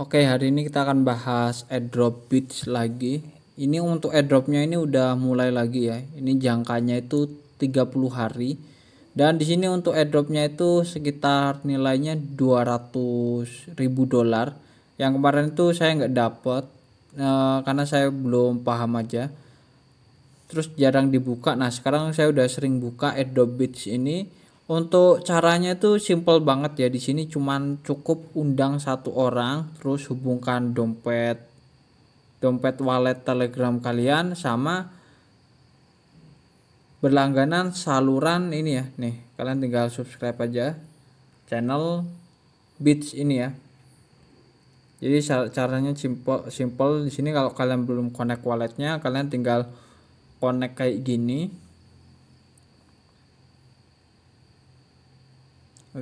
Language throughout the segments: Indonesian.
Oke, hari ini kita akan bahas airdrop bits lagi. Ini untuk airdropnya ini udah mulai lagi ya. Ini jangkanya itu 30 hari. Dan di sini untuk airdropnya itu sekitar nilainya 200 ribu dolar. Yang kemarin itu saya nggak dapet e, karena saya belum paham aja. Terus jarang dibuka. Nah sekarang saya udah sering buka airdrop bits ini untuk caranya itu simple banget ya. Di sini cuman cukup undang satu orang, terus hubungkan dompet dompet wallet Telegram kalian sama berlangganan saluran ini ya. Nih, kalian tinggal subscribe aja channel Beats ini ya. Jadi caranya simple simple di sini kalau kalian belum connect walletnya, kalian tinggal connect kayak gini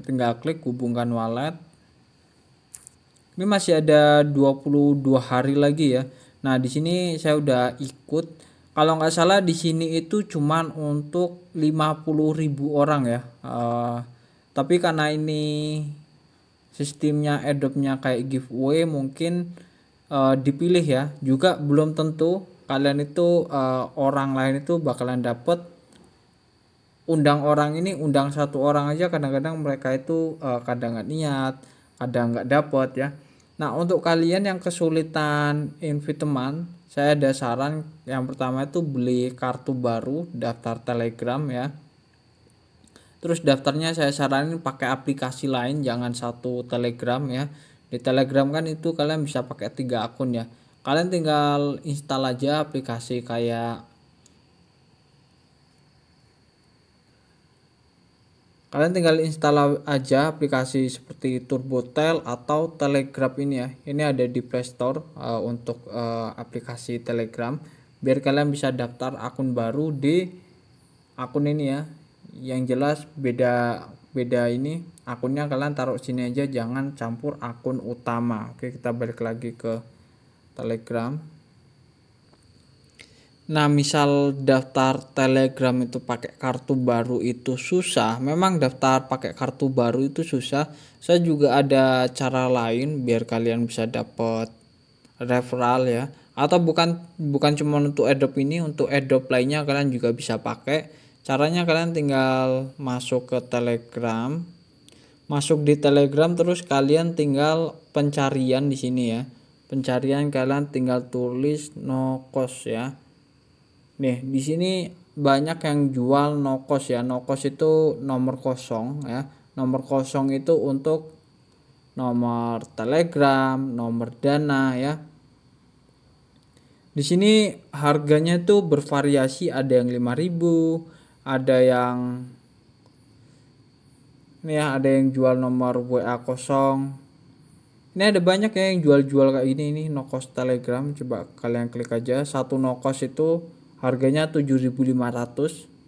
tinggal klik hubungkan wallet ini masih ada 22 hari lagi ya nah di sini saya udah ikut kalau nggak salah di sini itu cuman untuk 50.000 orang ya uh, tapi karena ini sistemnya adopnya kayak giveaway mungkin uh, dipilih ya juga belum tentu kalian itu uh, orang lain itu bakalan dapet undang orang ini undang satu orang aja kadang-kadang mereka itu uh, kadang nggak niat kadang nggak dapat ya nah untuk kalian yang kesulitan invite teman saya ada saran yang pertama itu beli kartu baru daftar telegram ya terus daftarnya saya saranin pakai aplikasi lain jangan satu telegram ya di telegram kan itu kalian bisa pakai tiga akun ya kalian tinggal install aja aplikasi kayak kalian tinggal install aja aplikasi seperti TurboTel atau Telegram ini ya ini ada di Playstore uh, eh, untuk uh, aplikasi Telegram biar kalian bisa daftar akun baru di akun ini ya yang jelas beda beda ini akunnya kalian taruh sini aja jangan campur akun utama oke kita balik lagi ke Telegram Nah, misal daftar Telegram itu pakai kartu baru itu susah. Memang daftar pakai kartu baru itu susah. Saya juga ada cara lain biar kalian bisa dapat referral ya. Atau bukan bukan cuma untuk Adobe ini, untuk Adobe lainnya kalian juga bisa pakai. Caranya kalian tinggal masuk ke Telegram. Masuk di Telegram terus kalian tinggal pencarian di sini ya. Pencarian kalian tinggal tulis no cost ya Nih, di sini banyak yang jual no cost ya. No cost itu nomor kosong ya. Nomor kosong itu untuk nomor Telegram, nomor Dana ya. Di sini harganya tuh bervariasi, ada yang 5000, ada yang ini ya, ada yang jual nomor WA kosong. Ini ada banyak ya yang jual-jual kayak ini nih no cost Telegram. Coba kalian klik aja. Satu no cost itu harganya 7.500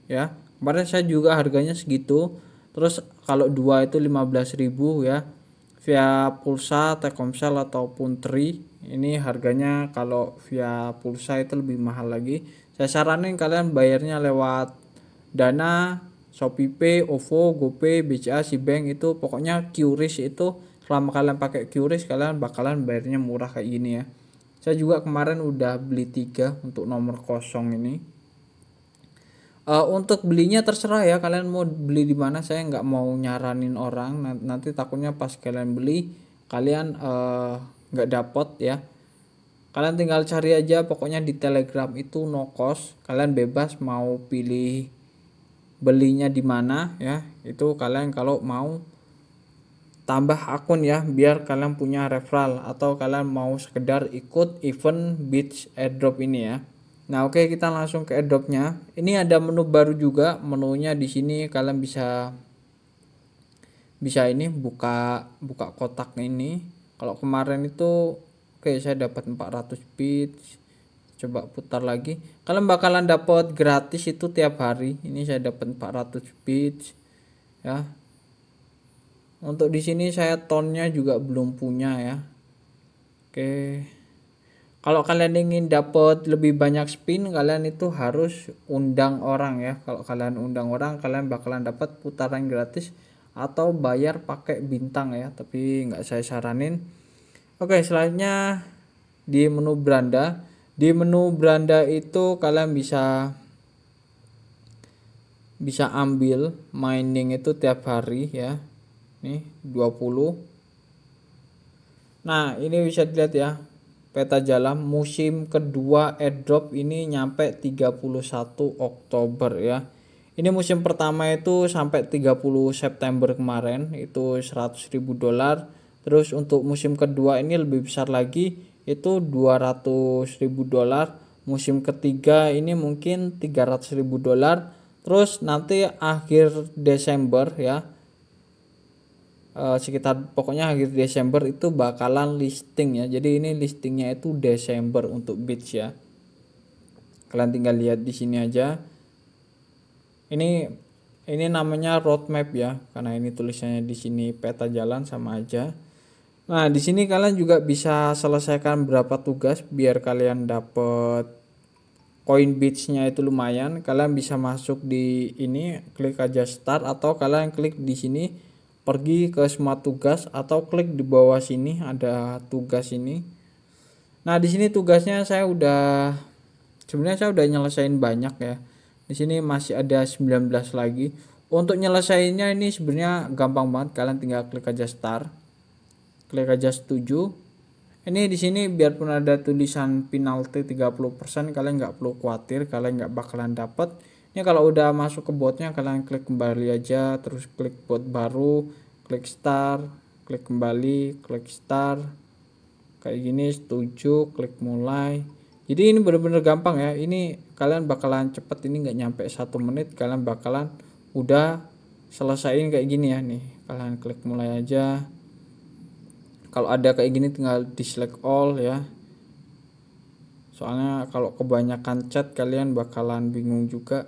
ya kemarin saya juga harganya segitu terus kalau dua itu 15.000 ya via pulsa Telkomsel ataupun Tri ini harganya kalau via pulsa itu lebih mahal lagi saya saranin kalian bayarnya lewat Dana ShopeePay OVO GoPay BCA Sibank itu pokoknya QRIS itu selama kalian pakai QRIS kalian bakalan bayarnya murah kayak gini ya saya juga kemarin udah beli tiga untuk nomor kosong ini uh, untuk belinya terserah ya kalian mau beli di mana saya nggak mau nyaranin orang nanti takutnya pas kalian beli kalian eh, nggak uh, dapet ya kalian tinggal cari aja pokoknya di telegram itu no cost kalian bebas mau pilih belinya di mana ya itu kalian kalau mau tambah akun ya biar kalian punya referral atau kalian mau sekedar ikut event beach airdrop ini ya Nah, oke okay, kita langsung ke airdropnya. Ini ada menu baru juga. Menunya di sini kalian bisa bisa ini buka buka kotak ini. Kalau kemarin itu oke okay, saya dapat 400 bits. Coba putar lagi. Kalian bakalan dapat gratis itu tiap hari. Ini saya dapat 400 bits. Ya untuk di sini saya tonnya juga belum punya ya oke kalau kalian ingin dapat lebih banyak spin kalian itu harus undang orang ya kalau kalian undang orang kalian bakalan dapat putaran gratis atau bayar pakai bintang ya tapi nggak saya saranin oke selanjutnya di menu beranda di menu beranda itu kalian bisa bisa ambil mining itu tiap hari ya Nih 20. Nah, ini bisa dilihat ya. Peta jalan musim kedua airdrop ini nyampe 31 Oktober ya. Ini musim pertama itu sampai 30 September kemarin itu 100.000 dolar. Terus untuk musim kedua ini lebih besar lagi itu 200.000 dolar. Musim ketiga ini mungkin 300.000 dolar. Terus nanti akhir Desember ya Eh, sekitar pokoknya akhir Desember itu bakalan listing ya. Jadi ini listingnya itu Desember untuk Beats ya. Kalian tinggal lihat di sini aja. Ini ini namanya roadmap ya karena ini tulisannya di sini peta jalan sama aja. Nah, di sini kalian juga bisa selesaikan berapa tugas biar kalian dapat coin beatsnya itu lumayan. Kalian bisa masuk di ini klik aja start atau kalian klik di sini pergi ke semua tugas atau klik di bawah sini ada tugas ini nah di sini tugasnya saya udah sebenarnya saya udah nyelesain banyak ya di sini masih ada 19 lagi untuk nyelesainnya ini sebenarnya gampang banget kalian tinggal klik aja start klik aja setuju ini di sini biarpun ada tulisan penalti 30% kalian nggak perlu khawatir kalian nggak bakalan dapat ini ya, kalau udah masuk ke botnya kalian klik kembali aja terus klik bot baru klik start klik kembali klik start kayak gini setuju klik mulai jadi ini bener-bener gampang ya ini kalian bakalan cepet ini nggak nyampe satu menit kalian bakalan udah selesaiin kayak gini ya nih kalian klik mulai aja kalau ada kayak gini tinggal dislike all ya soalnya kalau kebanyakan chat kalian bakalan bingung juga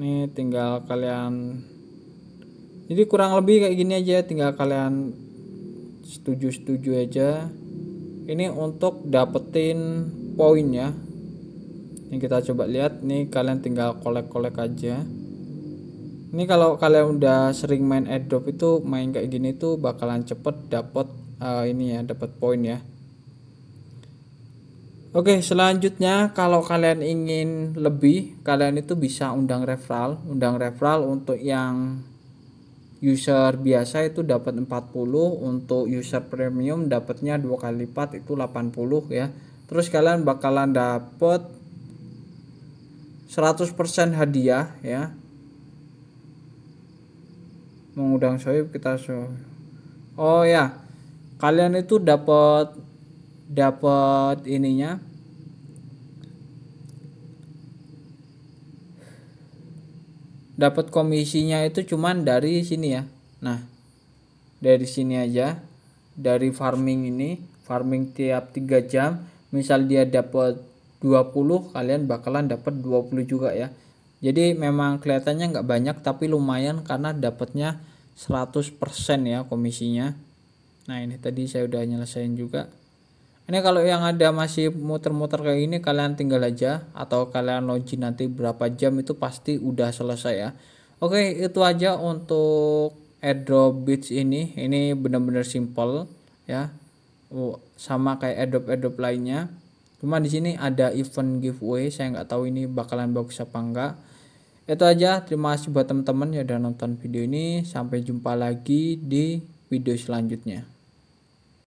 nih tinggal kalian jadi kurang lebih kayak gini aja tinggal kalian setuju-setuju aja ini untuk dapetin poin ya ini kita coba lihat nih kalian tinggal kolek-kolek aja ini kalau kalian udah sering main airdrop itu main kayak gini tuh bakalan cepet dapet uh, ini ya dapet poin ya Oke, selanjutnya kalau kalian ingin lebih, kalian itu bisa undang referral. Undang referral untuk yang user biasa itu dapat 40, untuk user premium dapatnya dua kali lipat itu 80 ya. Terus kalian bakalan dapat 100% hadiah ya. Mengundang Soib kita so. Oh ya. Kalian itu dapat dapat ininya dapat komisinya itu cuman dari sini ya nah dari sini aja dari farming ini farming tiap 3 jam misal dia dapat 20 kalian bakalan dapat 20 juga ya jadi memang kelihatannya nggak banyak tapi lumayan karena dapatnya 100% ya komisinya nah ini tadi saya udah nyelesain juga ini kalau yang ada masih muter-muter kayak ini kalian tinggal aja atau kalian login nanti berapa jam itu pasti udah selesai ya oke itu aja untuk airdrop bits ini ini benar-benar simple ya sama kayak airdrop-airdrop lainnya cuma di sini ada event giveaway saya nggak tahu ini bakalan bagus apa enggak itu aja terima kasih buat teman-teman yang udah nonton video ini sampai jumpa lagi di video selanjutnya